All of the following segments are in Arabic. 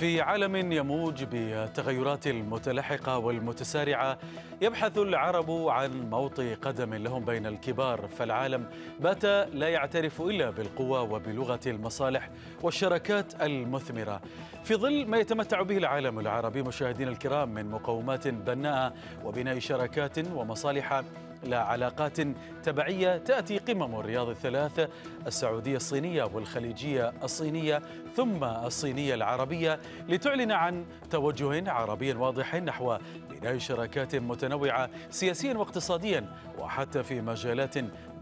في عالم يموج بالتغيرات المتلاحقه والمتسارعه يبحث العرب عن موطئ قدم لهم بين الكبار فالعالم بات لا يعترف الا بالقوى وبلغه المصالح والشراكات المثمره في ظل ما يتمتع به العالم العربي مشاهدينا الكرام من مقومات بناءه وبناء شراكات ومصالح إلى علاقات تبعية تأتي قمم الرياض الثلاثة السعودية الصينية والخليجية الصينية ثم الصينية العربية لتعلن عن توجه عربي واضح نحو بناء شراكات متنوعة سياسيا واقتصاديا وحتى في مجالات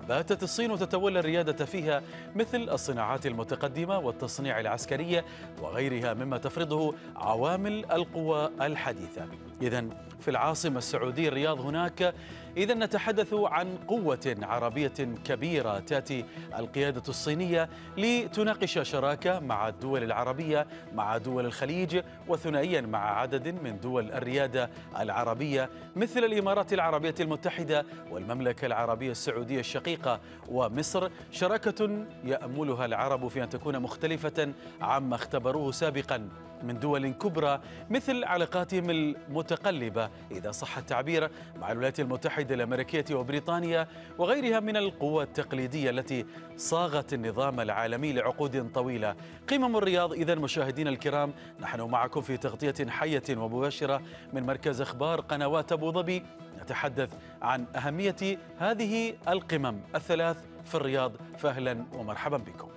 باتت الصين تتولى الريادة فيها مثل الصناعات المتقدمة والتصنيع العسكرية وغيرها مما تفرضه عوامل القوى الحديثة إذا في العاصمة السعودية الرياض هناك إذا نتحدث عن قوة عربية كبيرة تأتي القيادة الصينية لتناقش شراكة مع الدول العربية مع دول الخليج وثنائيا مع عدد من دول الريادة العربية مثل الإمارات العربية المتحدة والمملكة العربية السعودية الشقيقة ومصر شراكة يأملها العرب في أن تكون مختلفة عما اختبروه سابقا من دول كبرى مثل علاقاتهم المتقلبة إذا صح التعبير مع الولايات المتحدة الأمريكية وبريطانيا وغيرها من القوى التقليدية التي صاغت النظام العالمي لعقود طويلة قمم الرياض إذا مشاهدين الكرام نحن معكم في تغطية حية ومباشرة من مركز أخبار قنوات أبو ظبي نتحدث عن أهمية هذه القمم الثلاث في الرياض فأهلا ومرحبا بكم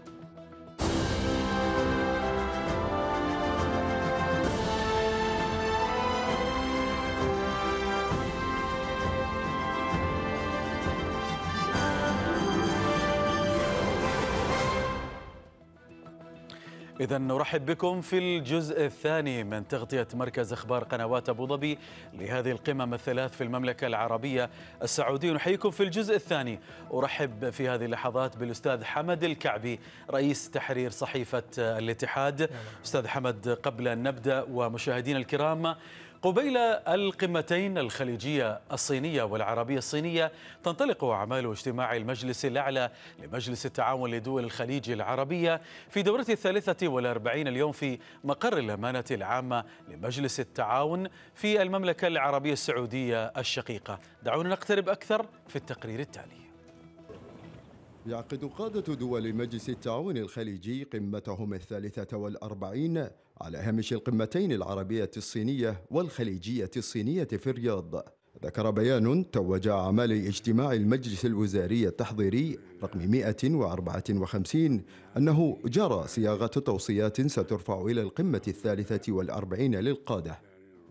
إذا نرحب بكم في الجزء الثاني من تغطية مركز أخبار قنوات أبو ظبي لهذه القمم الثلاث في المملكة العربية السعودية نحييكم في الجزء الثاني أرحب في هذه اللحظات بالأستاذ حمد الكعبي رئيس تحرير صحيفة الاتحاد أستاذ حمد قبل أن نبدأ ومشاهدينا الكرام قبيل القمتين الخليجية الصينية والعربية الصينية تنطلق أعمال اجتماع المجلس الأعلى لمجلس التعاون لدول الخليج العربية في دورة الثالثة والأربعين اليوم في مقر الأمانة العامة لمجلس التعاون في المملكة العربية السعودية الشقيقة دعونا نقترب أكثر في التقرير التالي يعقد قادة دول مجلس التعاون الخليجي قمتهم الثالثة والأربعين على هامش القمتين العربية الصينية والخليجية الصينية في الرياض ذكر بيان توج أعمال اجتماع المجلس الوزاري التحضيري رقم 154 أنه جرى صياغة توصيات سترفع إلى القمة الثالثة والأربعين للقادة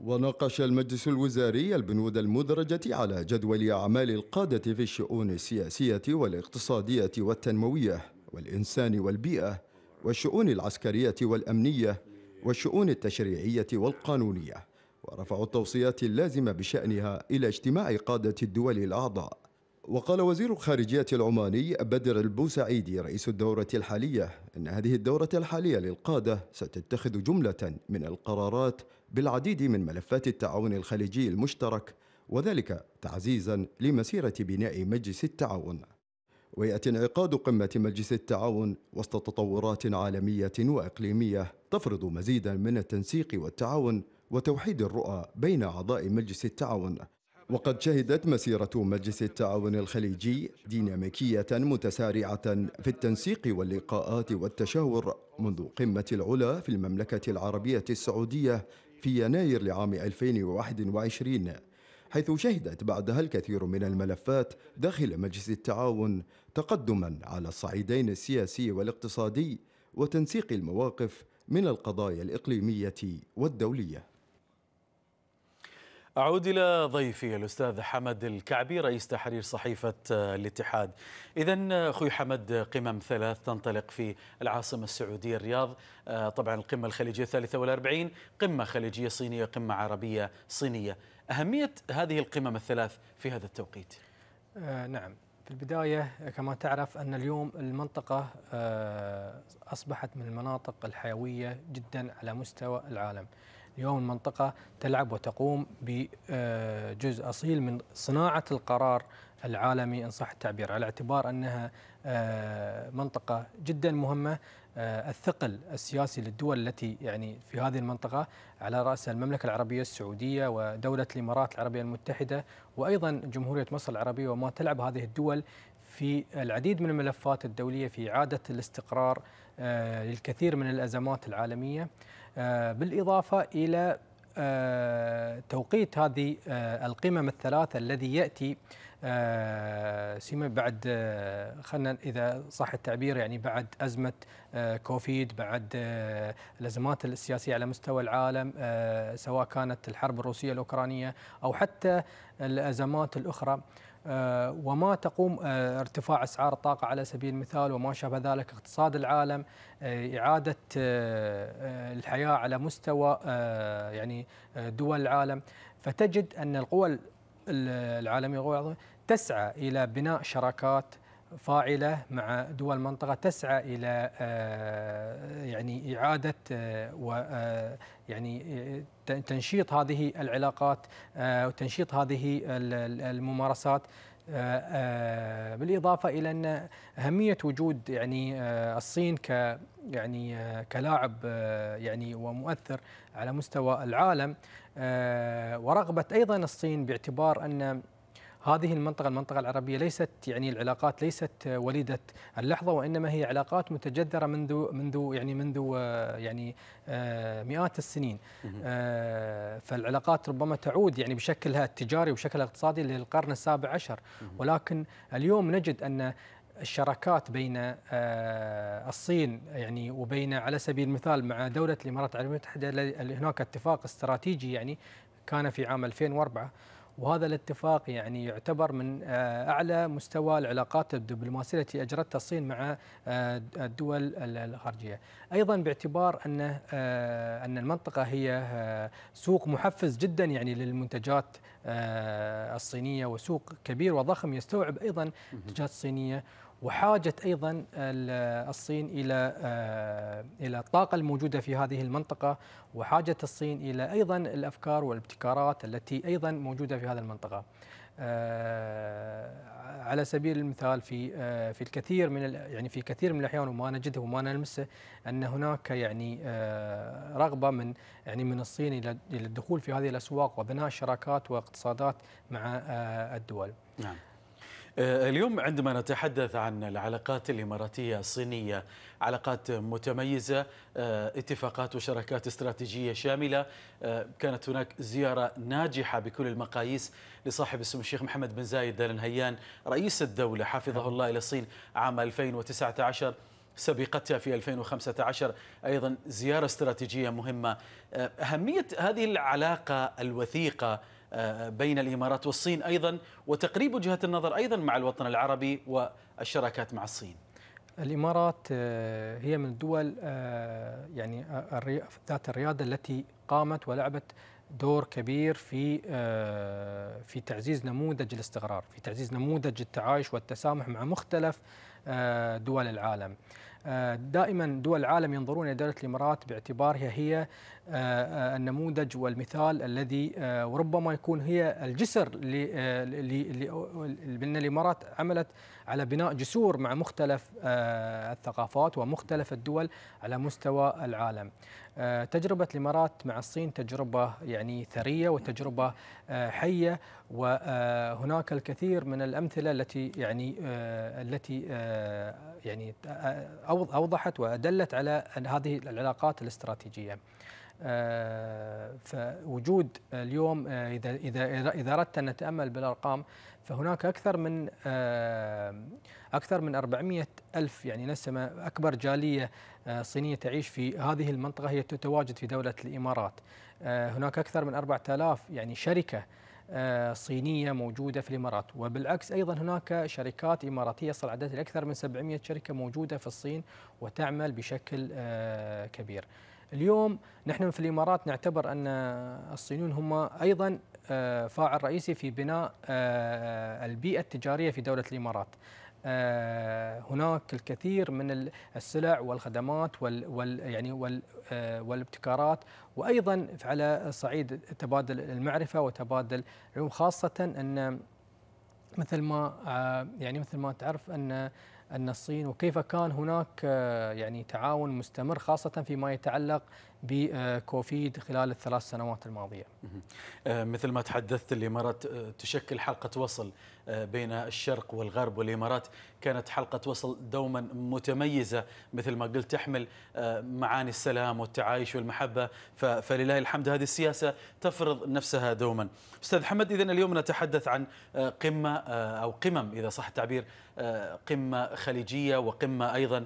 وناقش المجلس الوزاري البنود المدرجة على جدول أعمال القادة في الشؤون السياسية والاقتصادية والتنموية والإنسان والبيئة والشؤون العسكرية والأمنية والشؤون التشريعية والقانونية ورفع التوصيات اللازمة بشأنها إلى اجتماع قادة الدول الأعضاء وقال وزير الخارجية العماني بدر البوسعيدي رئيس الدورة الحالية أن هذه الدورة الحالية للقادة ستتخذ جملة من القرارات بالعديد من ملفات التعاون الخليجي المشترك وذلك تعزيزا لمسيرة بناء مجلس التعاون وياتي انعقاد قمه مجلس التعاون وسط تطورات عالميه واقليميه تفرض مزيدا من التنسيق والتعاون وتوحيد الرؤى بين اعضاء مجلس التعاون وقد شهدت مسيرة مجلس التعاون الخليجي ديناميكية متسارعة في التنسيق واللقاءات والتشاور منذ قمة العلا في المملكة العربية السعودية في يناير لعام 2021 حيث شهدت بعدها الكثير من الملفات داخل مجلس التعاون تقدما على الصعيدين السياسي والاقتصادي وتنسيق المواقف من القضايا الإقليمية والدولية أعود إلى ضيفي الأستاذ حمد الكعبي رئيس تحرير صحيفة آه، الاتحاد إذا آه، أخوي حمد آه، قمم ثلاث تنطلق في العاصمة السعودية الرياض طبعا القمة الخليجية الثالثة والأربعين قمة خليجية صينية قمة عربية صينية أهمية هذه القمم الثلاث في هذا التوقيت آه نعم في البداية آه، كما تعرف أن اليوم المنطقة آه أصبحت من المناطق الحيوية جدا على مستوى العالم اليوم المنطقة تلعب وتقوم بجزء آه، أصيل من صناعة القرار العالمي إن صح التعبير على اعتبار أنها آه، منطقة جدا مهمة آه، الثقل السياسي للدول التي يعني في هذه المنطقة على رأس المملكة العربية السعودية ودولة الإمارات العربية المتحدة وأيضا جمهورية مصر العربية وما تلعب هذه الدول في العديد من الملفات الدولية في إعادة الاستقرار آه، للكثير من الأزمات العالمية آه، بالإضافة إلى آه، توقيت هذه آه، القمم الثلاثة الذي يأتي آه، سيما بعد خلنا إذا صح التعبير يعني بعد أزمة كوفيد بعد الأزمات السياسية على مستوى العالم سواء كانت الحرب الروسية الأوكرانية أو حتى الأزمات الأخرى آه، وما تقوم آه، ارتفاع اسعار الطاقه على سبيل المثال وما شابه ذلك اقتصاد العالم آه، اعاده الحياه على مستوى يعني دول العالم فتجد ان القوى العالميه تسعى الى بناء شراكات فاعله مع دول المنطقه تسعى الى يعني اعاده و يعني تنشيط هذه العلاقات آه، وتنشيط هذه الممارسات آه، آه، بالاضافه الى ان اهميه وجود يعني الصين ك يعني كلاعب يعني ومؤثر على مستوى العالم ورغبه ايضا الصين باعتبار ان هذه المنطقه المنطقه العربيه ليست يعني العلاقات ليست وليده اللحظه وانما هي علاقات متجذره منذ منذ يعني منذ آه، يعني آه، مئات السنين آه، فالعلاقات ربما تعود يعني بشكلها التجاري وبشكلها الاقتصادي للقرن السابع عشر ولكن اليوم نجد ان الشراكات بين الصين يعني وبين على سبيل المثال مع دوله الامارات العربيه المتحده هناك اتفاق استراتيجي يعني كان في عام 2004 وهذا الاتفاق يعني يعتبر من آه، اعلى مستوى العلاقات الدبلوماسيه التي اجرتها الصين مع آه، الدول الخارجيه، ايضا باعتبار ان آه، ان المنطقه هي سوق محفز جدا يعني للمنتجات الصينيه وسوق كبير وضخم يستوعب ايضا منتجات صينيه وحاجة أيضا الصين إلى آه، إلى الطاقة الموجودة في هذه المنطقة وحاجة الصين إلى أيضا الأفكار والابتكارات التي أيضا موجودة في هذه المنطقة آه، على سبيل المثال في آه، في الكثير من يعني في كثير من الاحيان وما نجده وما نلمسه ان هناك يعني رغبه من يعني من الصين الى الدخول في هذه الاسواق وبناء شراكات واقتصادات مع الدول. نعم. آه، اليوم عندما نتحدث عن العلاقات الإماراتية الصينية علاقات متميزة آه، اتفاقات وشراكات استراتيجية شاملة آه، كانت هناك زيارة ناجحة بكل المقاييس لصاحب السمو الشيخ محمد بن زايد آل نهيان رئيس الدولة حفظه نعم. الله إلى الصين عام 2019 سبقتها في 2015 أيضا زيارة استراتيجية مهمة أهمية هذه العلاقة الوثيقة بين الإمارات والصين أيضا وتقريب وجهة النظر أيضا مع الوطن العربي والشراكات مع الصين الإمارات آه، هي من الدول آه، يعني آه، ذات الريادة التي قامت ولعبت دور كبير في في تعزيز نموذج الاستقرار، في تعزيز نموذج التعايش والتسامح مع مختلف دول العالم. دائما دول العالم ينظرون إلى دولة الإمارات باعتبارها هي آه، آه، النموذج والمثال الذي آه، وربما يكون هي الجسر لأن الإمارات عملت على بناء جسور مع مختلف الثقافات ومختلف الدول على مستوى العالم آه، تجربة الإمارات مع الصين تجربة يعني ثرية وتجربة آه، حية وهناك آه، الكثير من الأمثلة التي يعني التي يعني أوضحت وأدلت على هذه العلاقات الاستراتيجية. فوجود اليوم اذا اذا اذا اردت ان نتامل بالارقام فهناك أكثر من أكثر من 400 ألف يعني نسمة أكبر جالية آه، صينية تعيش في هذه المنطقة هي تتواجد في دولة الإمارات آه، هناك أكثر من 4000 يعني شركة آه، صينية موجودة في الإمارات وبالعكس أيضا هناك شركات إماراتية يصل عددها لاكثر أكثر من 700 شركة موجودة في الصين وتعمل بشكل كبير اليوم نحن في الامارات نعتبر ان الصينيون هم ايضا آه، فاعل رئيسي في بناء آه، البيئة التجارية في دولة الإمارات آه، هناك الكثير من السلع والخدمات وال, وال يعني وال والابتكارات وايضا على صعيد تبادل المعرفه وتبادل العلوم خاصه ان مثل ما يعني مثل ما تعرف ان ان الصين وكيف كان هناك يعني تعاون مستمر خاصه فيما يتعلق بكوفيد خلال الثلاث سنوات الماضية آه، مثل ما تحدثت الإمارات آه، تشكل حلقة وصل آه، بين الشرق والغرب والإمارات كانت حلقة وصل دوما متميزة مثل ما قلت تحمل معاني السلام والتعايش والمحبة فلله الحمد هذه السياسة تفرض نفسها دوما أستاذ حمد إذا اليوم نتحدث عن قمة أو قمم إذا صح التعبير قمة خليجية وقمة أيضا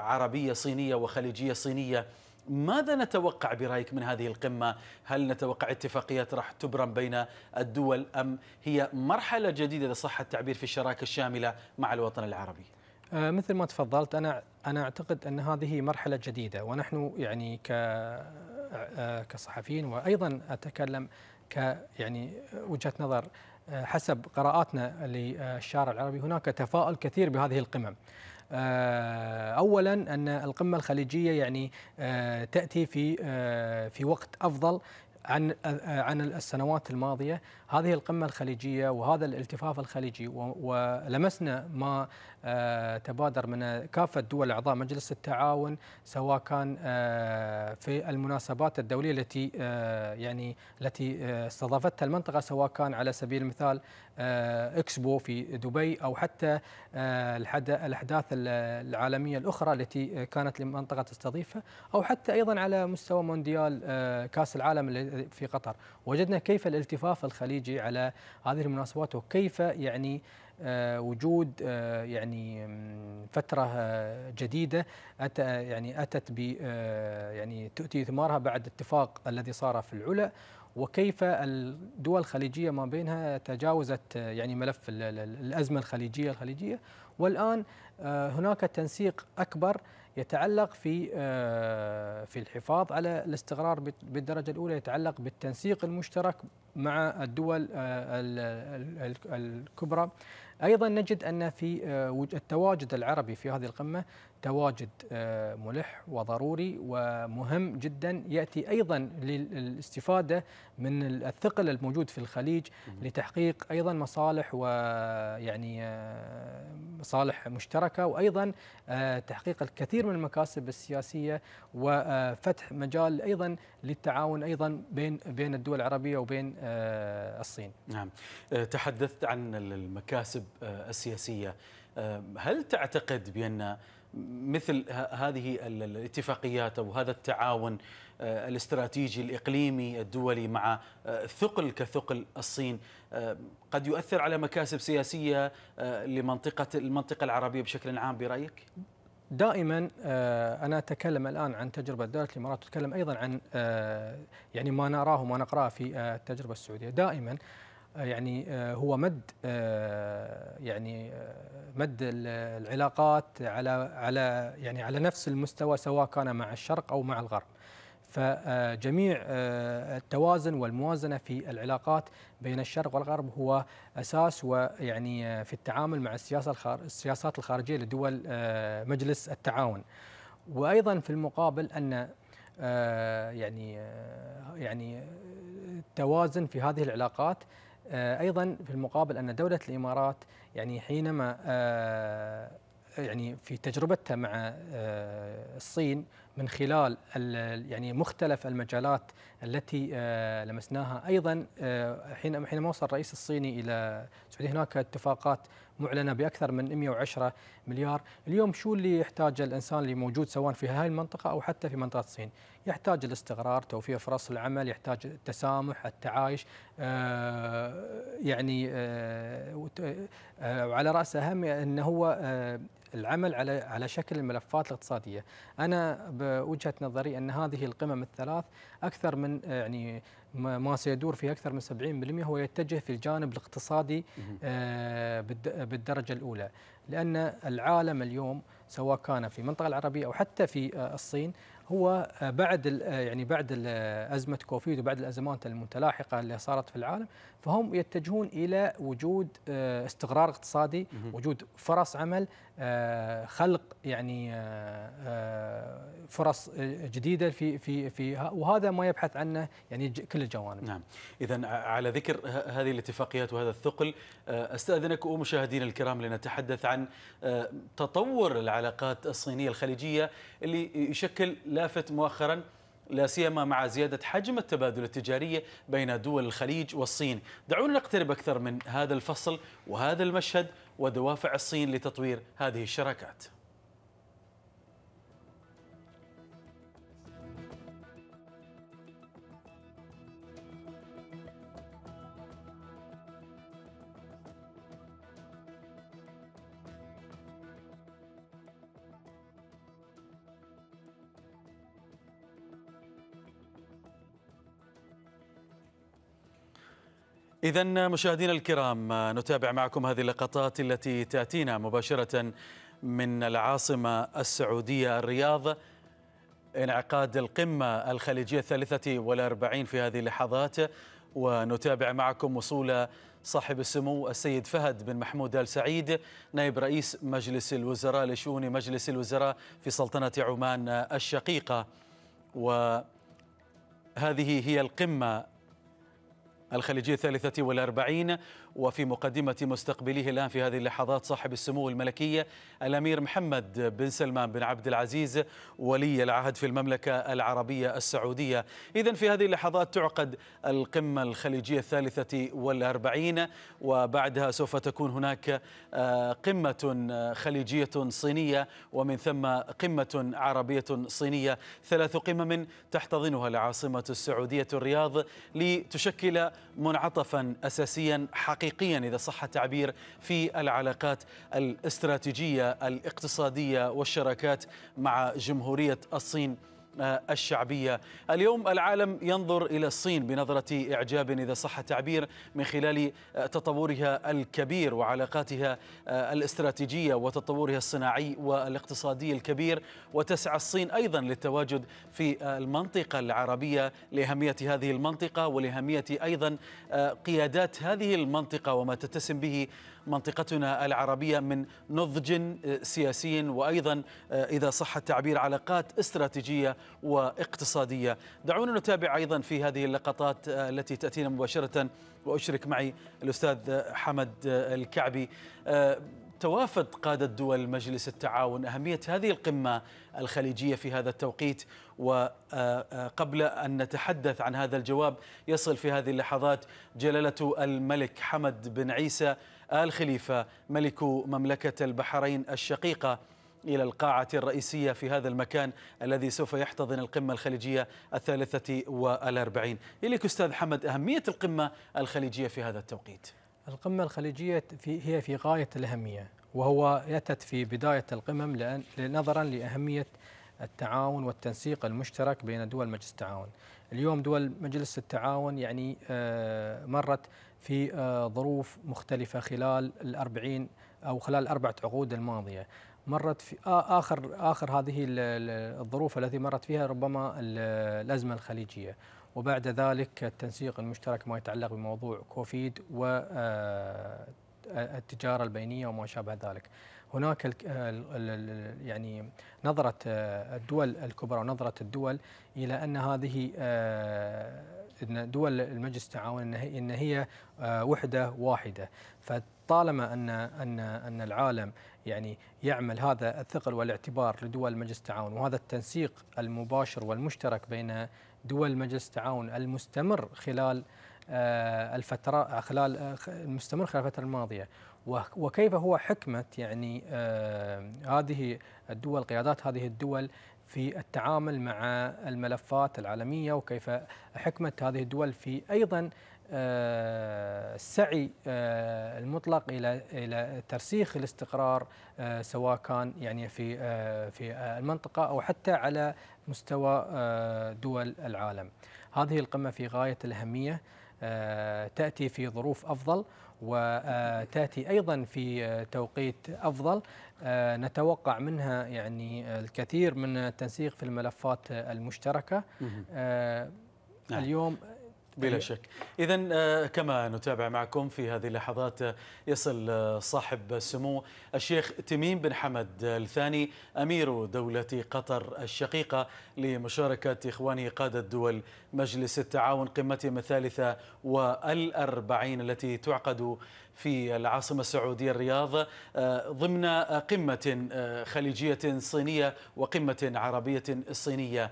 عربية صينية وخليجية صينية ماذا نتوقع برايك من هذه القمه؟ هل نتوقع اتفاقيات راح تبرم بين الدول ام هي مرحله جديده اذا صح التعبير في الشراكه الشامله مع الوطن العربي؟ أه، مثل ما تفضلت انا انا اعتقد ان هذه مرحله جديده ونحن يعني ك أه، أه، كصحفيين وايضا اتكلم ك يعني وجهه نظر حسب قراءاتنا للشارع العربي هناك تفاؤل كثير بهذه القمم آه، اولا ان القمه الخليجيه يعني آه، تاتي في آه، في وقت افضل عن عن السنوات الماضيه هذه القمة الخليجية وهذا الالتفاف الخليجي ولمسنا ما آه، تبادر من كافة دول أعضاء مجلس التعاون سواء كان آه، في المناسبات الدولية التي آه، يعني التي استضافتها المنطقة سواء كان على سبيل المثال اكسبو في دبي أو حتى الأحداث العالمية الأخرى التي كانت لمنطقة تستضيفها أو حتى أيضا على مستوى مونديال كاس العالم في قطر وجدنا كيف الالتفاف الخليجي الخليجي على هذه المناسبات وكيف يعني آه، وجود آه، يعني فتره آه، جديده اتى يعني اتت ب يعني تؤتي ثمارها بعد اتفاق الذي صار في العلا وكيف الدول الخليجيه ما بينها تجاوزت يعني ملف الازمه الخليجيه الخليجيه والان هناك تنسيق اكبر يتعلق في آه، في الحفاظ على الاستقرار بالدرجه الاولى يتعلق بالتنسيق المشترك مع الدول آه، الكبرى ايضا نجد ان في آه، التواجد العربي في هذه القمه تواجد آه، ملح وضروري ومهم جدا ياتي ايضا للاستفاده من الثقل الموجود في الخليج لتحقيق ايضا مصالح ويعني آه، مصالح مشتركه وايضا آه، تحقيق الكثير من المكاسب السياسيه وفتح مجال ايضا للتعاون ايضا بين بين الدول العربيه وبين الصين. نعم تحدثت عن المكاسب السياسيه هل تعتقد بان مثل هذه الاتفاقيات او هذا التعاون آه، الاستراتيجي الاقليمي الدولي مع آه، ثقل كثقل الصين آه، قد يؤثر على مكاسب سياسيه لمنطقه المنطقه العربيه بشكل عام برايك؟ دائما انا اتكلم الان عن تجربه دوله الامارات اتكلم ايضا عن يعني ما نراه وما نقراه في التجربه السعوديه دائما يعني آه، هو مد آه، يعني آه، مد العلاقات على على يعني على نفس المستوى سواء كان مع الشرق او مع الغرب. فجميع التوازن والموازنه في العلاقات بين الشرق والغرب هو اساس ويعني في التعامل مع السياسه السياسات الخارجيه لدول مجلس التعاون. وايضا في المقابل ان يعني يعني التوازن في هذه العلاقات آه، ايضا في المقابل ان دوله الامارات يعني حينما آه، يعني في تجربتها مع آه، الصين من خلال يعني مختلف المجالات التي لمسناها ايضا حين حينما وصل الرئيس الصيني الى السعوديه هناك اتفاقات معلنه باكثر من 110 مليار، اليوم شو اللي يحتاجه الانسان اللي موجود سواء في هذه المنطقه او حتى في منطقه الصين؟ يحتاج الاستقرار توفير فرص العمل يحتاج التسامح التعايش آه، يعني آه، وعلى آه، رأس أهم أن هو العمل على على شكل الملفات الاقتصاديه، انا بوجهه نظري ان هذه القمم الثلاث اكثر من يعني ما سيدور في اكثر من 70% هو يتجه في الجانب الاقتصادي بالدرجه الاولى، لان العالم اليوم سواء كان في المنطقه العربيه او حتى في الصين هو آه، بعد آه، يعني بعد آه، ازمه كوفيد وبعد الازمات المتلاحقه اللي صارت في العالم فهم يتجهون الى وجود استقرار اقتصادي وجود فرص عمل خلق يعني فرص جديده في في في وهذا ما يبحث عنه يعني كل الجوانب نعم اذا على ذكر هذه الاتفاقيات وهذا الثقل استاذنك ومشاهدينا الكرام لنتحدث عن تطور العلاقات الصينيه الخليجيه اللي يشكل لا لافت مؤخرا لا سيما مع زيادة حجم التبادل التجارية بين دول الخليج والصين دعونا نقترب أكثر من هذا الفصل وهذا المشهد ودوافع الصين لتطوير هذه الشراكات إذا مشاهدينا الكرام نتابع معكم هذه اللقطات التي تأتينا مباشرة من العاصمة السعودية الرياض انعقاد القمة الخليجية الثالثة والأربعين في هذه اللحظات ونتابع معكم وصول صاحب السمو السيد فهد بن محمود آل سعيد نائب رئيس مجلس الوزراء لشؤون مجلس الوزراء في سلطنة عمان الشقيقة وهذه هي القمة الخليجية الثالثة والأربعين وفي مقدمة مستقبليه الآن في هذه اللحظات صاحب السمو الملكية الأمير محمد بن سلمان بن عبد العزيز ولي العهد في المملكة العربية السعودية إذا في هذه اللحظات تعقد القمة الخليجية الثالثة والأربعين وبعدها سوف تكون هناك آه، قمة خليجية صينية ومن ثم قمة عربية صينية ثلاث قمم تحتضنها العاصمة السعودية الرياض لتشكل منعطفا أساسيا حق حقيقيا إذا صح التعبير في العلاقات الاستراتيجية الاقتصادية والشراكات مع جمهورية الصين آه، الشعبية اليوم العالم ينظر إلى الصين بنظرة إعجاب إذا صح التعبير من خلال آه، تطورها الكبير وعلاقاتها آه، الاستراتيجية وتطورها الصناعي والاقتصادي الكبير وتسعى الصين أيضا للتواجد في المنطقة العربية لأهمية هذه المنطقة ولأهمية أيضا قيادات هذه المنطقة وما تتسم به منطقتنا العربية من نضج آه، سياسي وأيضا آه، إذا صح التعبير علاقات استراتيجية واقتصادية دعونا نتابع أيضا في هذه اللقطات آه، التي تأتينا مباشرة وأشرك معي الأستاذ حمد الكعبي توافد قادة دول مجلس التعاون أهمية هذه القمة الخليجية في هذا التوقيت وقبل أن نتحدث عن هذا الجواب يصل في هذه اللحظات جلالة الملك حمد بن عيسى آل خليفة ملك مملكة البحرين الشقيقة إلى القاعة الرئيسية في هذا المكان الذي سوف يحتضن القمة الخليجية الثالثة والأربعين إليك أستاذ حمد أهمية القمة الخليجية في هذا التوقيت القمة الخليجية في هي في غاية الأهمية وهو يتت في بداية القمم لأن نظرا لأهمية التعاون والتنسيق المشترك بين دول مجلس التعاون اليوم دول مجلس التعاون يعني آه، مرت في آه، ظروف مختلفة خلال الأربعين أو خلال أربعة عقود الماضية مرت في آخر, آخر هذه الظروف التي مرت فيها ربما الأزمة الخليجية وبعد ذلك التنسيق المشترك ما يتعلق بموضوع كوفيد و التجاره البينيه وما شابه ذلك. هناك آه، يعني نظره آه، الدول الكبرى ونظره الدول الى ان هذه ان دول المجلس التعاون ان هي, إن هي آه، وحده واحده فطالما ان ان ان العالم يعني يعمل هذا الثقل والاعتبار لدول مجلس التعاون وهذا التنسيق المباشر والمشترك بين دول مجلس التعاون المستمر خلال آه، الفترة خلال آه، المستمر خلال الفترة الماضية وكيف هو حكمة يعني هذه الدول قيادات هذه الدول في التعامل مع الملفات العالمية وكيف حكمة هذه الدول في أيضا آه، السعي آه، المطلق الى الى ترسيخ الاستقرار آه، سواء كان يعني في في المنطقه او حتى على مستوى دول العالم. هذه القمه في غايه الاهميه تاتي في ظروف افضل وتاتي ايضا في توقيت افضل آه، نتوقع منها يعني الكثير من التنسيق في الملفات المشتركه آه، نعم. اليوم بلا طيب. شك إذا آه، كما نتابع معكم في هذه اللحظات آه، يصل آه، صاحب السمو الشيخ تميم بن حمد الثاني أمير دولة قطر الشقيقة لمشاركة إخوانه قادة الدول مجلس التعاون قمتهم الثالثة والأربعين التي تعقد في العاصمة السعودية الرياض ضمن قمة خليجية صينية وقمة عربية صينية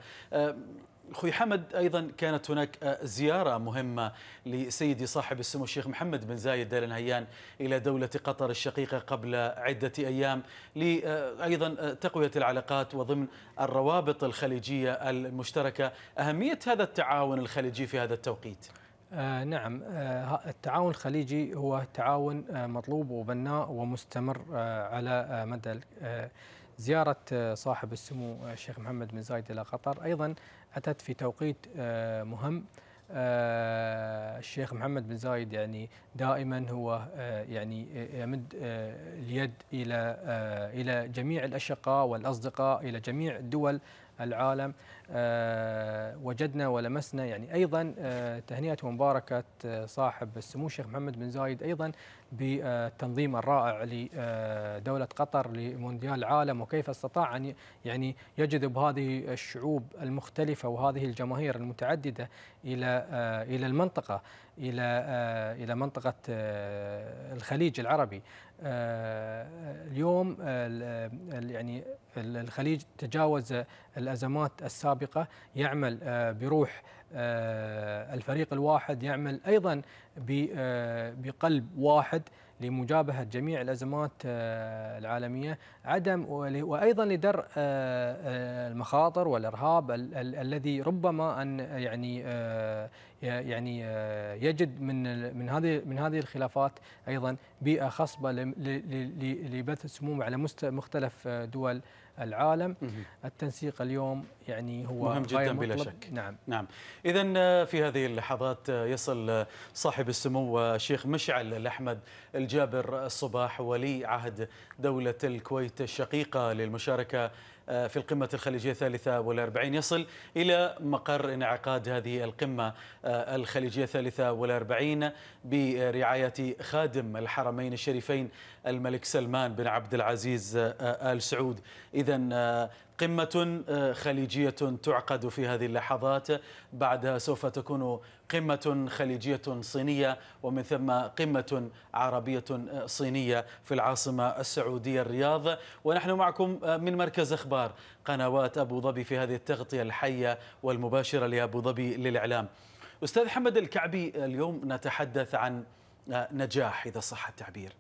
أخوي حمد أيضا كانت هناك آه، زيارة مهمة لسيدي صاحب السمو الشيخ محمد بن زايد دال نهيان إلى دولة قطر الشقيقة قبل عدة أيام لأيضا آه، آه، تقوية العلاقات وضمن الروابط الخليجية المشتركة أهمية هذا التعاون الخليجي في هذا التوقيت آه نعم آه التعاون الخليجي هو تعاون آه مطلوب وبناء ومستمر آه على آه مدى آه زيارة آه، صاحب السمو آه، الشيخ محمد بن زايد إلى قطر أيضا أتت في توقيت آه، مهم الشيخ محمد بن زايد يعني دائما هو يعني يمد اليد إلى إلى جميع الأشقاء والأصدقاء إلى جميع الدول العالم وجدنا ولمسنا يعني أيضا تهنئة ومباركة صاحب السمو الشيخ محمد بن زايد أيضا بالتنظيم الرائع لدولة قطر لمونديال العالم وكيف استطاع أن يعني يجذب هذه الشعوب المختلفة وهذه الجماهير المتعددة إلى إلى المنطقة إلى إلى منطقة الخليج العربي اليوم يعني الخليج تجاوز الأزمات السابقة يعمل بروح آه، الفريق الواحد يعمل أيضا آه، بقلب واحد لمجابهة جميع الأزمات آه، العالمية عدم وأيضا لدرء المخاطر والإرهاب الذي ربما أن يعني يعني يجد من من هذه من هذه الخلافات ايضا بيئه خصبه لبث السموم على مختلف دول العالم التنسيق اليوم يعني هو مهم جدا بلا شك نعم نعم اذا آه، في هذه اللحظات آه، يصل آه، صاحب السمو الشيخ مشعل الاحمد الجابر الصباح ولي عهد دوله الكويت الشقيقه للمشاركه في القمة الخليجية الثالثة والأربعين يصل إلى مقر انعقاد هذه القمة الخليجية الثالثة والأربعين برعاية خادم الحرمين الشريفين الملك سلمان بن عبد العزيز آه، آه، آل سعود إذا آه، قمة خليجية تعقد في هذه اللحظات بعدها سوف تكون قمة خليجية صينية ومن ثم قمة عربية صينية في العاصمة السعودية الرياض ونحن معكم من مركز أخبار قنوات أبو ظبي في هذه التغطية الحية والمباشرة لأبو ظبي للإعلام أستاذ حمد الكعبي اليوم نتحدث عن نجاح إذا صح التعبير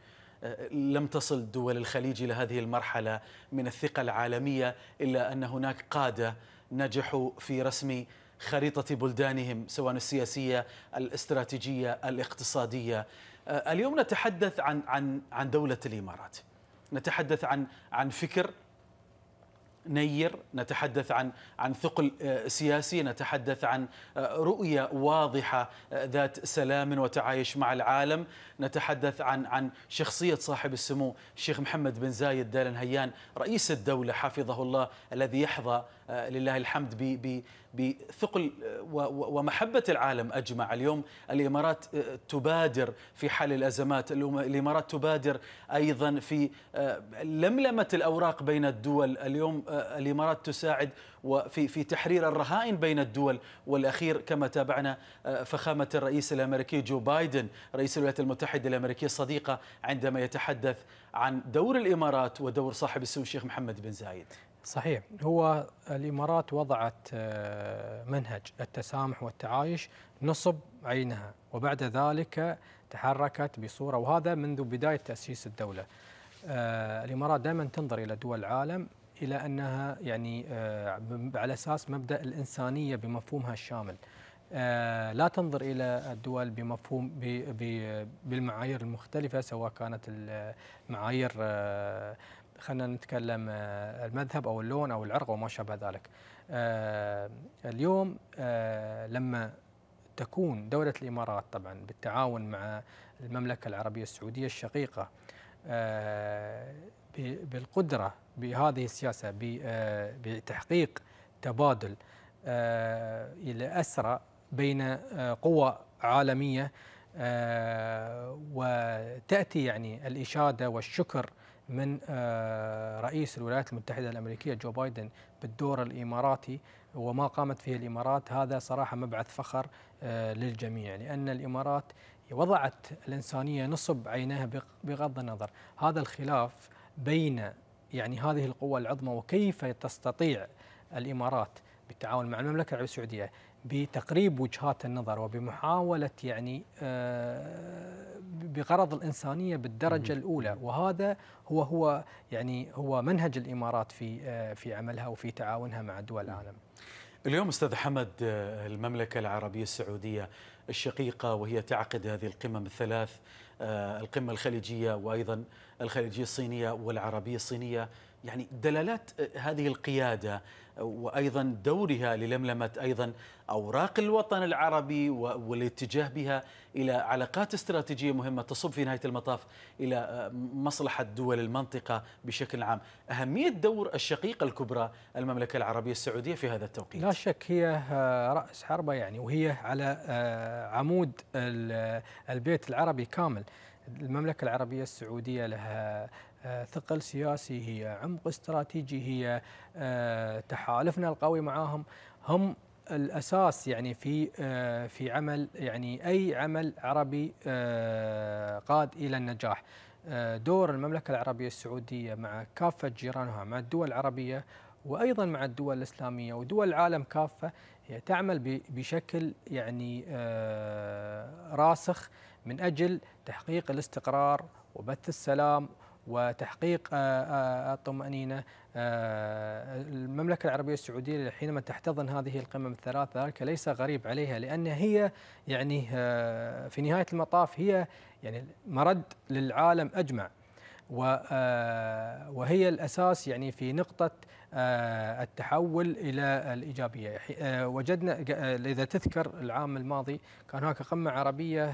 لم تصل دول الخليج إلى هذه المرحلة من الثقة العالمية إلا أن هناك قادة نجحوا في رسم خريطة بلدانهم سواء السياسية الاستراتيجية الاقتصادية آه، اليوم نتحدث عن عن عن دولة الإمارات نتحدث عن عن فكر نير نتحدث عن عن ثقل آه، سياسي نتحدث عن آه، رؤية واضحة آه، ذات سلام وتعايش مع العالم نتحدث عن عن شخصية صاحب السمو الشيخ محمد بن زايد دال نهيان رئيس الدولة حفظه الله الذي يحظى آه، لله الحمد بثقل آه، ومحبة العالم أجمع اليوم الإمارات آه، تبادر في حل الأزمات الإمارات تبادر أيضا في لملمة الأوراق بين الدول اليوم الإمارات تساعد وفي في تحرير الرهائن بين الدول والاخير كما تابعنا فخامه الرئيس الامريكي جو بايدن رئيس الولايات المتحده الامريكيه الصديقه عندما يتحدث عن دور الامارات ودور صاحب السمو الشيخ محمد بن زايد صحيح هو الامارات وضعت آه، منهج التسامح والتعايش نصب عينها وبعد ذلك تحركت بصوره وهذا منذ بدايه تاسيس الدوله. آه، الامارات دائما تنظر الى دول العالم الى انها يعني آه، على اساس مبدا الانسانيه بمفهومها الشامل. لا تنظر الى الدول بمفهوم بالمعايير المختلفه سواء كانت المعايير خلينا نتكلم آه، المذهب او اللون او العرق وما شابه ذلك. آه، اليوم آه، لما تكون دوله الامارات طبعا بالتعاون مع المملكه العربيه السعوديه الشقيقه بالقدره بهذه السياسه بتحقيق تبادل الى اسرى بين قوى عالميه وتاتي يعني الاشاده والشكر من آه، رئيس الولايات المتحدة الأمريكية جو بايدن بالدور الإماراتي وما قامت فيه الإمارات هذا صراحة مبعث فخر آه، للجميع لأن الإمارات وضعت الإنسانية نصب عينها بغض النظر هذا الخلاف بين يعني هذه القوة العظمى وكيف تستطيع الإمارات بالتعاون مع المملكة العربية السعودية بتقريب وجهات النظر وبمحاولة يعني آه، بغرض الإنسانية بالدرجة الأولى وهذا هو هو يعني هو منهج الإمارات في آه، في عملها وفي تعاونها مع دول العالم. اليوم استاذ حمد آه، المملكه العربيه السعوديه الشقيقه وهي تعقد هذه القمم الثلاث القمه الخليجيه وايضا الخليجيه الصينيه والعربيه الصينيه يعني دلالات آه، هذه القيادة آه، وأيضا دورها للملمة أيضا أوراق الوطن العربي والاتجاه بها إلى علاقات استراتيجية مهمة تصب في نهاية المطاف إلى آه، مصلحة دول المنطقة بشكل عام أهمية دور الشقيقة الكبرى المملكة العربية السعودية في هذا التوقيت لا شك هي رأس حربة يعني وهي على عمود البيت العربي كامل المملكة العربية السعودية لها ثقل سياسي هي عمق استراتيجي هي آه، تحالفنا القوي معاهم هم الاساس يعني في آه، في عمل يعني اي عمل عربي آه، قاد الى النجاح دور المملكه العربيه السعوديه مع كافه جيرانها مع الدول العربيه وايضا مع الدول الاسلاميه ودول العالم كافه هي تعمل بشكل يعني راسخ من اجل تحقيق الاستقرار وبث السلام وتحقيق آه، آه، الطمأنينة آه، المملكة العربية السعودية حينما تحتضن هذه القمم الثلاث ذلك ليس غريب عليها لأن هي يعني في نهاية المطاف هي يعني مرد للعالم أجمع وهي الأساس يعني في نقطة التحول الى الايجابيه وجدنا اذا تذكر العام الماضي كان هناك قمه عربيه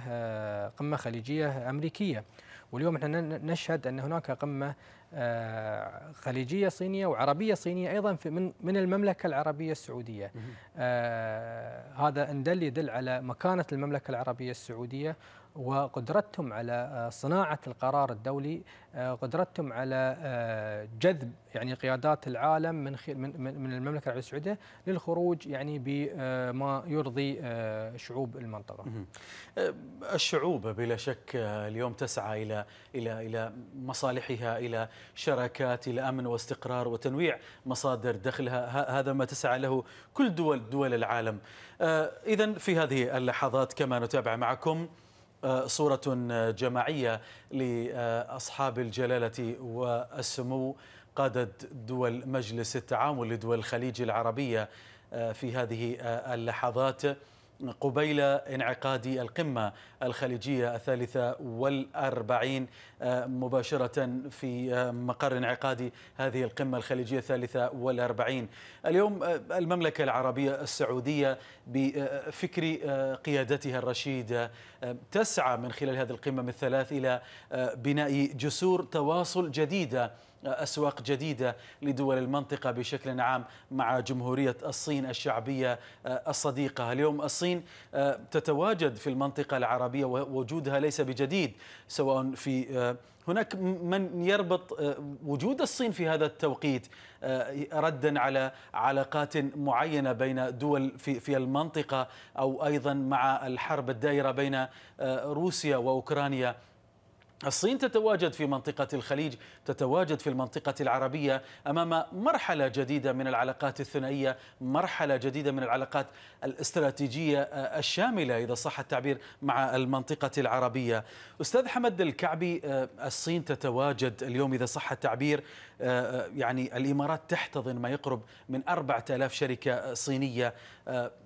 قمه خليجيه امريكيه واليوم احنا نشهد ان هناك قمه آه، خليجيه صينيه وعربيه صينيه ايضا من من المملكه العربيه السعوديه. آه، هذا ان دل يدل على مكانه المملكه العربيه السعوديه وقدرتهم على آه، صناعة القرار الدولي آه، قدرتهم على آه، جذب يعني قيادات العالم من من المملكة العربية السعودية للخروج يعني بما يرضي شعوب المنطقة. الشعوب بلا شك اليوم تسعى إلى إلى إلى مصالحها إلى شراكات إلى أمن واستقرار وتنويع مصادر دخلها هذا ما تسعى له كل دول دول العالم. إذا في هذه اللحظات كما نتابع معكم آه، صورة جماعية لأصحاب الجلالة والسمو قادة دول مجلس التعاون لدول الخليج العربية آه، في هذه آه، اللحظات قبيل انعقاد القمة الخليجية الثالثة والأربعين مباشرة في مقر انعقاد هذه القمة الخليجية الثالثة والأربعين اليوم المملكة العربية السعودية بفكر قيادتها الرشيدة تسعى من خلال هذه القمم الثلاث إلى بناء جسور تواصل جديدة أسواق جديدة لدول المنطقة بشكل عام مع جمهورية الصين الشعبية الصديقة اليوم الصين تتواجد في المنطقة العربية ووجودها ليس بجديد سواء في هناك من يربط آه، وجود الصين في هذا التوقيت آه، ردا على علاقات معينه بين دول في في المنطقه او ايضا مع الحرب الدائره بين آه، روسيا واوكرانيا الصين تتواجد في منطقة الخليج، تتواجد في المنطقة العربية أمام مرحلة جديدة من العلاقات الثنائية، مرحلة جديدة من العلاقات الاستراتيجية آه، الشاملة إذا صح التعبير مع المنطقة العربية. أستاذ حمد الكعبي آه، الصين تتواجد اليوم إذا صح التعبير آه، يعني الإمارات تحتضن ما يقرب من 4000 شركة صينية،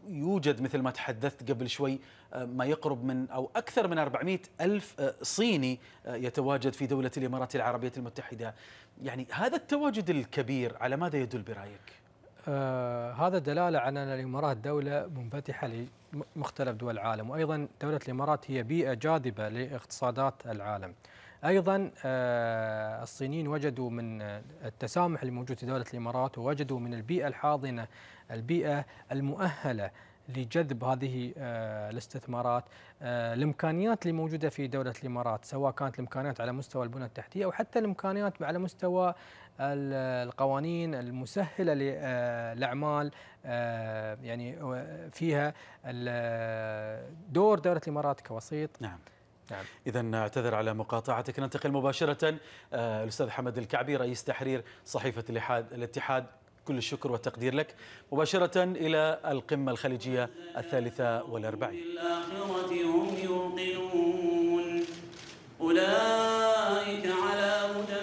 يوجد مثل ما تحدثت قبل شوي ما يقرب من أو أكثر من 400 ألف آه، صيني آه، يتواجد في دولة الإمارات العربية المتحدة يعني هذا التواجد الكبير على ماذا يدل برأيك؟ آه هذا دلالة على أن الإمارات دولة منفتحة لمختلف دول العالم وأيضا دولة الإمارات هي بيئة جاذبة لاقتصادات العالم أيضا آه الصينيين وجدوا من آه، التسامح الموجود في دولة الإمارات ووجدوا من البيئة الحاضنة البيئة المؤهلة لجذب هذه آه، الاستثمارات آه، الامكانيات اللي موجوده في دوله الامارات سواء كانت الامكانيات على مستوى البنى التحتيه او حتى الامكانيات على مستوى القوانين المسهله للاعمال آه، يعني فيها دور دوله الامارات كوسيط نعم نعم. إذا نعتذر على مقاطعتك ننتقل مباشرة الأستاذ حمد الكعبي رئيس تحرير صحيفة الاتحاد كل الشكر والتقدير لك مباشرة إلى القمة الخليجية الثالثة والأربعين أولئك على هدى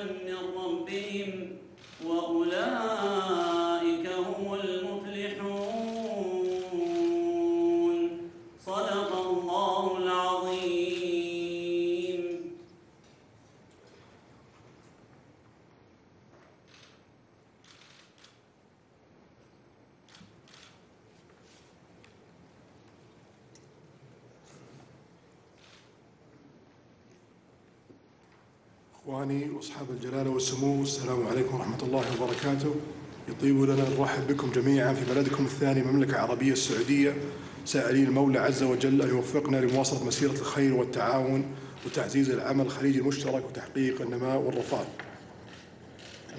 إخواني وأصحاب الجلالة والسمو السلام عليكم ورحمة الله وبركاته يطيب لنا نرحب بكم جميعا في بلدكم الثاني المملكة العربية السعودية سائلين المولى عز وجل أن يوفقنا لمواصلة مسيرة الخير والتعاون وتعزيز العمل الخليجي المشترك وتحقيق النماء والرفاه.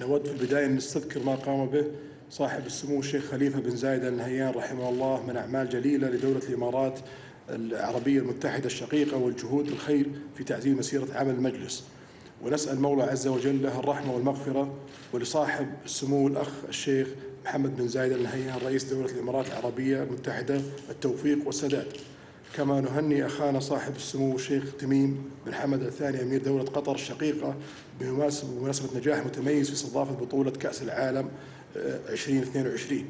نود في البداية أن نستذكر ما قام به صاحب السمو الشيخ خليفة بن زايد النهيان رحمه الله من أعمال جليلة لدولة الإمارات العربية المتحدة الشقيقة والجهود الخير في تعزيز مسيرة عمل المجلس ونسأل مولى عز وجل له الرحمة والمغفرة ولصاحب السمو الأخ الشيخ محمد بن زايد النهيان رئيس دولة الإمارات العربية المتحدة التوفيق والسداد كما نهني أخانا صاحب السمو الشيخ تميم بن حمد الثاني أمير دولة قطر الشقيقة بمناسبة نجاح متميز في استضافة بطولة كأس العالم 2022 آه،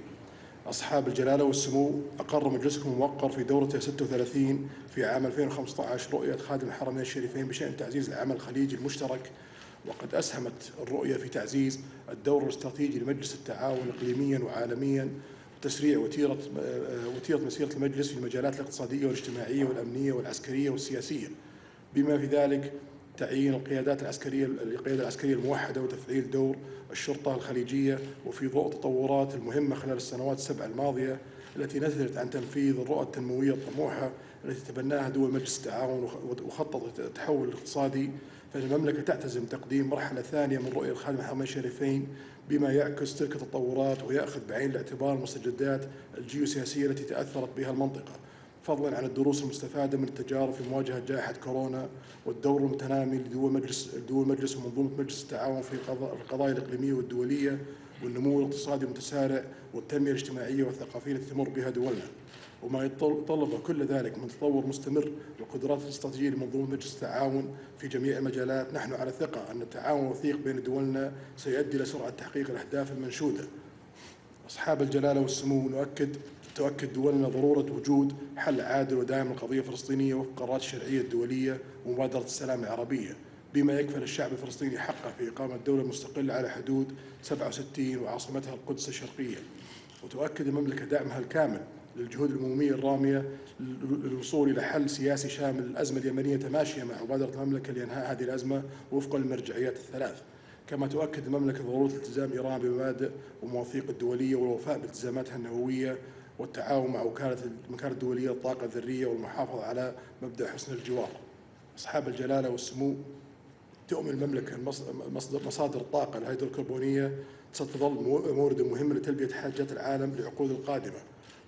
أصحاب الجلالة والسمو أقر مجلسكم الموقر في دورته 36 في عام 2015 رؤية خادم الحرمين الشريفين بشأن تعزيز العمل الخليجي المشترك وقد أسهمت الرؤية في تعزيز الدور الاستراتيجي لمجلس التعاون إقليميا وعالميا وتسريع وتيرة آه، وتيرة مسيرة المجلس في المجالات الاقتصادية والاجتماعية والأمنية والعسكرية والسياسية بما في ذلك تعيين القيادات العسكرية القيادة العسكرية الموحدة وتفعيل دور الشرطة الخليجية وفي ضوء التطورات المهمة خلال السنوات السبع الماضية التي نتجت عن تنفيذ الرؤى التنموية الطموحة التي تبناها دول مجلس التعاون وخطط التحول الاقتصادي فإن المملكة تعتزم تقديم مرحلة ثانية من رؤية الخادم الحرمين الشريفين بما يعكس تلك التطورات ويأخذ بعين الاعتبار المستجدات الجيوسياسية التي تأثرت بها المنطقة فضلا عن الدروس المستفادة من التجارب في مواجهة جائحة كورونا والدور المتنامي لدول مجلس دول مجلس ومنظومة مجلس التعاون في القضايا الإقليمية والدولية والنمو الاقتصادي المتسارع والتنمية الاجتماعية والثقافية التي تمر بها دولنا وما يتطلب كل ذلك من تطور مستمر والقدرات الاستراتيجية لمنظومة مجلس التعاون في جميع المجالات نحن على ثقة أن التعاون الوثيق بين دولنا سيؤدي إلى سرعة تحقيق الأهداف المنشودة أصحاب الجلالة والسمو نؤكد تؤكد دولنا ضرورة وجود حل عادل ودائم للقضية الفلسطينية وفق قرارات الشرعية الدولية ومبادرة السلام العربية بما يكفل الشعب الفلسطيني حقه في إقامة دولة مستقلة على حدود 67 وعاصمتها القدس الشرقية وتؤكد المملكة دعمها الكامل للجهود الأممية الرامية للوصول إلى حل سياسي شامل للأزمة اليمنية تماشيا مع مبادرة المملكة لإنهاء هذه الأزمة وفقا للمرجعيات الثلاث كما تؤكد المملكة ضرورة التزام إيران بمبادئ ومواثيق الدولية والوفاء بالتزاماتها النووية والتعاون مع وكالة المكان الدولية للطاقة الذرية والمحافظة على مبدأ حسن الجوار أصحاب الجلالة والسمو تؤمن المملكة مصدر مصادر الطاقة الهيدروكربونية ستظل موردا مهما لتلبية حاجات العالم للعقود القادمة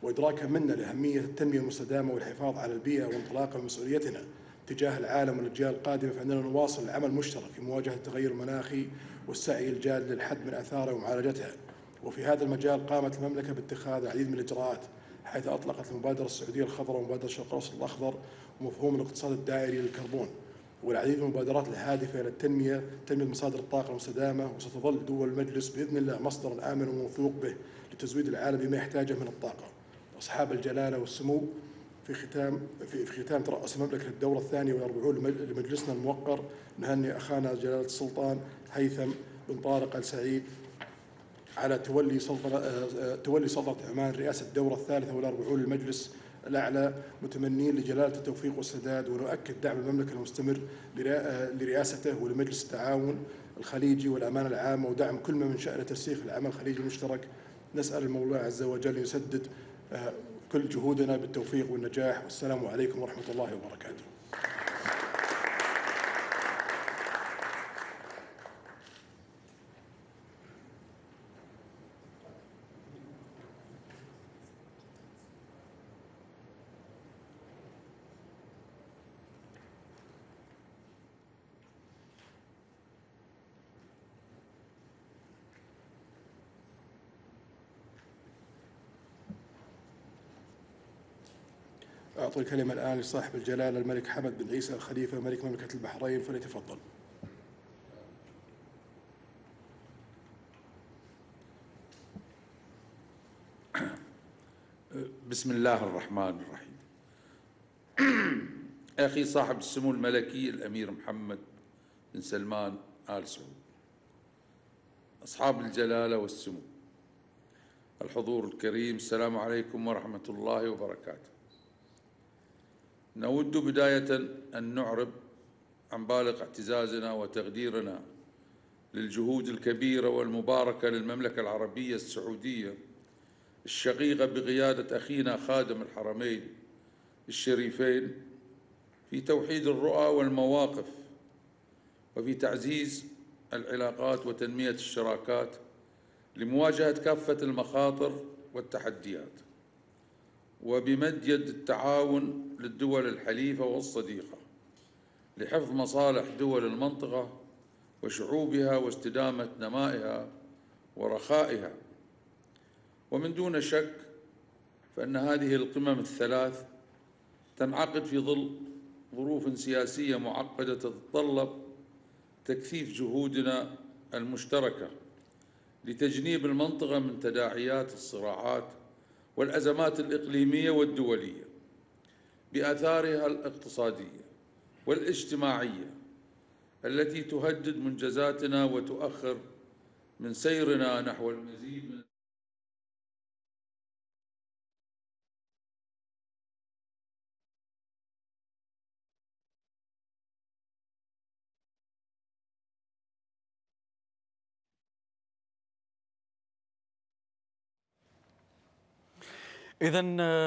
وإدراكا منا لأهمية التنمية المستدامة والحفاظ على البيئة وانطلاقا من مسؤوليتنا تجاه العالم والاجيال القادمه فاننا نواصل العمل المشترك في مواجهه التغير المناخي والسعي الجاد للحد من اثاره ومعالجتها وفي هذا المجال قامت المملكة باتخاذ العديد من الإجراءات حيث أطلقت المبادرة السعودية الخضراء ومبادرة الشرق الأوسط الأخضر ومفهوم الاقتصاد الدائري للكربون والعديد من المبادرات الهادفة إلى التنمية تنمية مصادر الطاقة المستدامة وستظل دول المجلس بإذن الله مصدرا آمن وموثوق به لتزويد العالم بما يحتاجه من الطاقة أصحاب الجلالة والسمو في ختام في, في ختام ترأس المملكة الدورة الثانية والأربعون لمجلسنا الموقر نهني أخانا جلالة السلطان هيثم بن طارق آل سعيد على تولي سلطه آه، آه، تولي سلطه عمان رئاسة الدورة الثالثة والأربعون للمجلس الأعلى متمنين لجلالة التوفيق والسداد ونؤكد دعم المملكة المستمر آه، لرئاسته ولمجلس التعاون الخليجي والأمانة العامة ودعم كل ما من شأنه ترسيخ العمل الخليجي المشترك نسأل المولى عز وجل يسدد كل جهودنا بالتوفيق والنجاح والسلام عليكم ورحمة الله وبركاته أعطي الكلمة الآن لصاحب الجلالة الملك حمد بن عيسى الخليفة ملك مملكة البحرين فليتفضل بسم الله الرحمن الرحيم أخي صاحب السمو الملكي الأمير محمد بن سلمان آل سعود أصحاب الجلالة والسمو الحضور الكريم السلام عليكم ورحمة الله وبركاته نود بداية أن نعرب عن بالغ اعتزازنا وتقديرنا للجهود الكبيرة والمباركة للمملكة العربية السعودية الشقيقة بقيادة أخينا خادم الحرمين الشريفين في توحيد الرؤى والمواقف وفي تعزيز العلاقات وتنمية الشراكات لمواجهة كافة المخاطر والتحديات وبمد يد التعاون للدول الحليفة والصديقة لحفظ مصالح دول المنطقة وشعوبها واستدامة نمائها ورخائها ومن دون شك فأن هذه القمم الثلاث تنعقد في ظل ظروف سياسية معقدة تتطلب تكثيف جهودنا المشتركة لتجنيب المنطقة من تداعيات الصراعات والأزمات الإقليمية والدولية بآثارها الاقتصادية والاجتماعية التي تهدد منجزاتنا وتؤخر من سيرنا نحو المزيد من إذا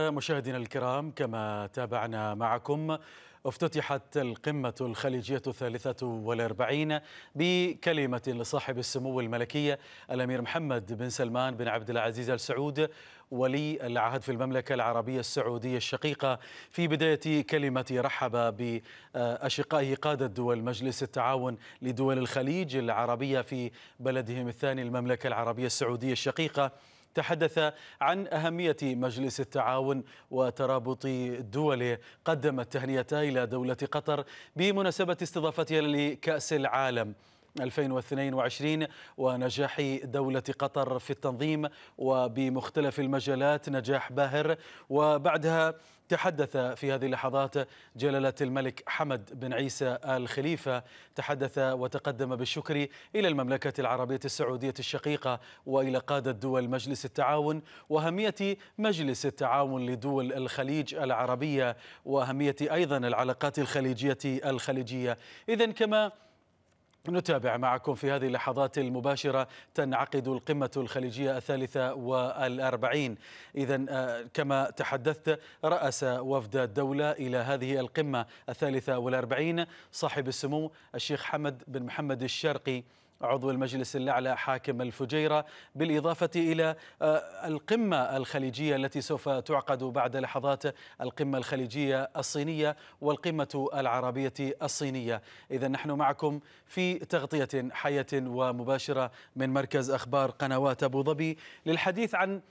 مشاهدينا الكرام كما تابعنا معكم افتتحت القمة الخليجية الثالثة والأربعين بكلمة لصاحب السمو الملكية الأمير محمد بن سلمان بن عبد العزيز السعود ولي العهد في المملكة العربية السعودية الشقيقة في بداية كلمة رحب بأشقائه قادة دول مجلس التعاون لدول الخليج العربية في بلدهم الثاني المملكة العربية السعودية الشقيقة تحدث عن أهمية مجلس التعاون وترابط دوله قدم التهنئة إلى دولة قطر بمناسبة استضافتها لكأس العالم 2022 ونجاح دولة قطر في التنظيم وبمختلف المجالات نجاح باهر وبعدها تحدث في هذه اللحظات جلالة الملك حمد بن عيسى آل خليفة تحدث وتقدم بالشكر إلى المملكة العربية السعودية الشقيقة وإلى قادة دول مجلس التعاون وأهمية مجلس التعاون لدول الخليج العربية وأهمية أيضا العلاقات الخليجية الخليجية إذا كما نتابع معكم في هذه اللحظات المباشرة تنعقد القمة الخليجية الثالثة والأربعين إذا آه، كما تحدثت رأس وفد الدولة إلى هذه القمة الثالثة والأربعين صاحب السمو الشيخ حمد بن محمد الشرقي عضو المجلس الأعلى حاكم الفجيرة بالإضافة إلى آه، القمة الخليجية التي سوف تعقد بعد لحظات القمة الخليجية الصينية والقمة العربية الصينية إذا نحن معكم في تغطية حية ومباشرة من مركز أخبار قنوات أبو ظبي للحديث عن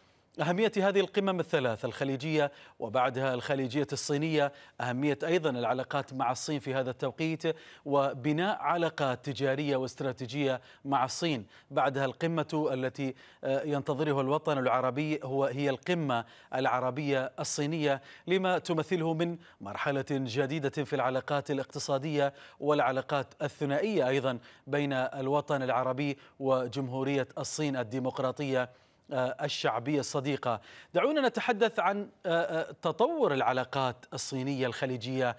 أهمية هذه القمم الثلاث الخليجية وبعدها الخليجية الصينية أهمية أيضا العلاقات مع الصين في هذا التوقيت وبناء علاقات تجارية واستراتيجية مع الصين بعدها القمة التي آه، ينتظرها الوطن العربي هو هي القمة العربية الصينية لما تمثله من مرحلة جديدة في العلاقات الاقتصادية والعلاقات الثنائية أيضا بين الوطن العربي وجمهورية الصين الديمقراطية آه، الشعبية الصديقة دعونا نتحدث عن آه، آه، تطور العلاقات الصينية الخليجية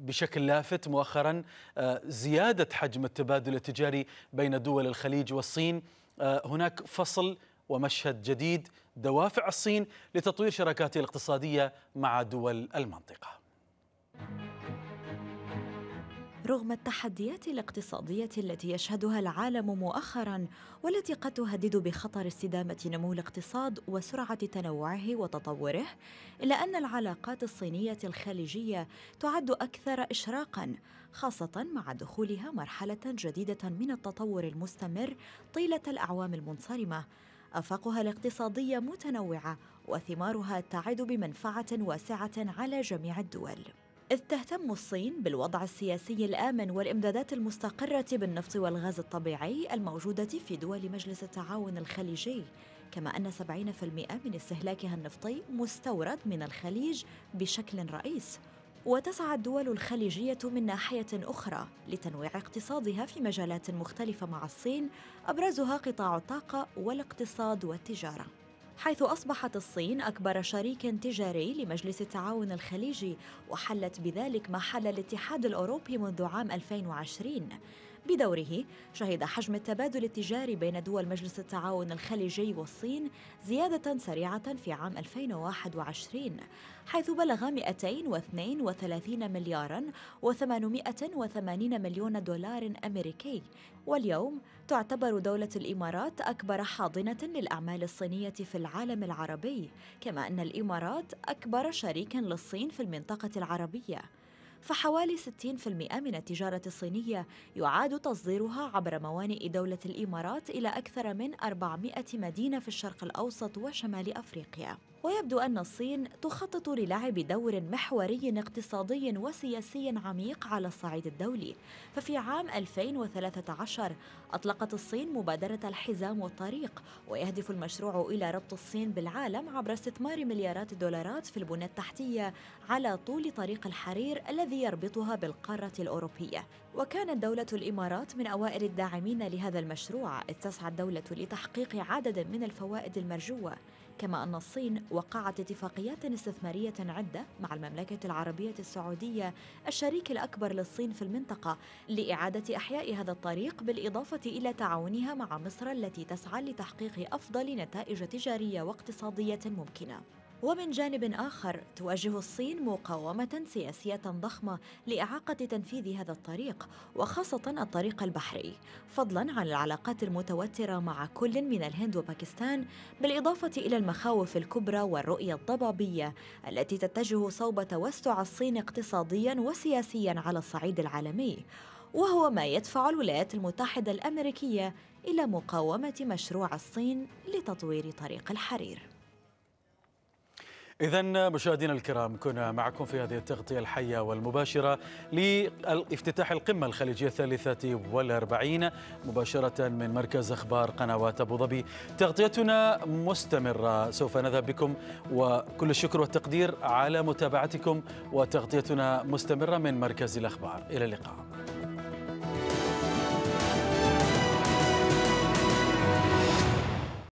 بشكل لافت مؤخرا زيادة حجم التبادل التجاري بين دول الخليج والصين هناك فصل ومشهد جديد دوافع الصين لتطوير شراكاته الاقتصادية مع دول المنطقة رغم التحديات الاقتصاديه التي يشهدها العالم مؤخرا والتي قد تهدد بخطر استدامه نمو الاقتصاد وسرعه تنوعه وتطوره الا ان العلاقات الصينيه الخليجيه تعد اكثر اشراقا خاصه مع دخولها مرحله جديده من التطور المستمر طيله الاعوام المنصرمه افاقها الاقتصاديه متنوعه وثمارها تعد بمنفعه واسعه على جميع الدول إذ تهتم الصين بالوضع السياسي الآمن والإمدادات المستقرة بالنفط والغاز الطبيعي الموجودة في دول مجلس التعاون الخليجي كما أن 70% من استهلاكها النفطي مستورد من الخليج بشكل رئيس وتسعى الدول الخليجية من ناحية أخرى لتنويع اقتصادها في مجالات مختلفة مع الصين أبرزها قطاع الطاقة والاقتصاد والتجارة حيث أصبحت الصين أكبر شريك تجاري لمجلس التعاون الخليجي وحلت بذلك ما حل الاتحاد الأوروبي منذ عام 2020 بدوره شهد حجم التبادل التجاري بين دول مجلس التعاون الخليجي والصين زيادة سريعة في عام 2021 حيث بلغ 232 مليارا و880 مليون دولار أمريكي واليوم تعتبر دولة الإمارات أكبر حاضنة للأعمال الصينية في العالم العربي، كما أن الإمارات أكبر شريك للصين في المنطقة العربية. فحوالي 60% من التجارة الصينية يعاد تصديرها عبر موانئ دولة الإمارات إلى أكثر من 400 مدينة في الشرق الأوسط وشمال أفريقيا. ويبدو أن الصين تخطط للعب دور محوري اقتصادي وسياسي عميق على الصعيد الدولي ففي عام 2013 أطلقت الصين مبادرة الحزام والطريق ويهدف المشروع إلى ربط الصين بالعالم عبر استثمار مليارات الدولارات في البنى التحتية على طول طريق الحرير الذي يربطها بالقارة الأوروبية وكانت دولة الإمارات من أوائل الداعمين لهذا المشروع إذ تسعى الدولة لتحقيق عدد من الفوائد المرجوة كما أن الصين وقعت اتفاقيات استثمارية عدة مع المملكة العربية السعودية الشريك الأكبر للصين في المنطقة لإعادة إحياء هذا الطريق بالإضافة إلى تعاونها مع مصر التي تسعى لتحقيق أفضل نتائج تجارية واقتصادية ممكنة ومن جانب آخر تواجه الصين مقاومة سياسية ضخمة لإعاقة تنفيذ هذا الطريق وخاصة الطريق البحري فضلا عن العلاقات المتوترة مع كل من الهند وباكستان بالإضافة إلى المخاوف الكبرى والرؤية الضبابية التي تتجه صوب توسع الصين اقتصاديا وسياسيا على الصعيد العالمي وهو ما يدفع الولايات المتحدة الأمريكية إلى مقاومة مشروع الصين لتطوير طريق الحرير إذا مشاهدينا الكرام كنا معكم في هذه التغطية الحية والمباشرة لافتتاح القمة الخليجية الثالثة والأربعين مباشرة من مركز أخبار قنوات أبو ظبي تغطيتنا مستمرة سوف نذهب بكم وكل الشكر والتقدير على متابعتكم وتغطيتنا مستمرة من مركز الأخبار إلى اللقاء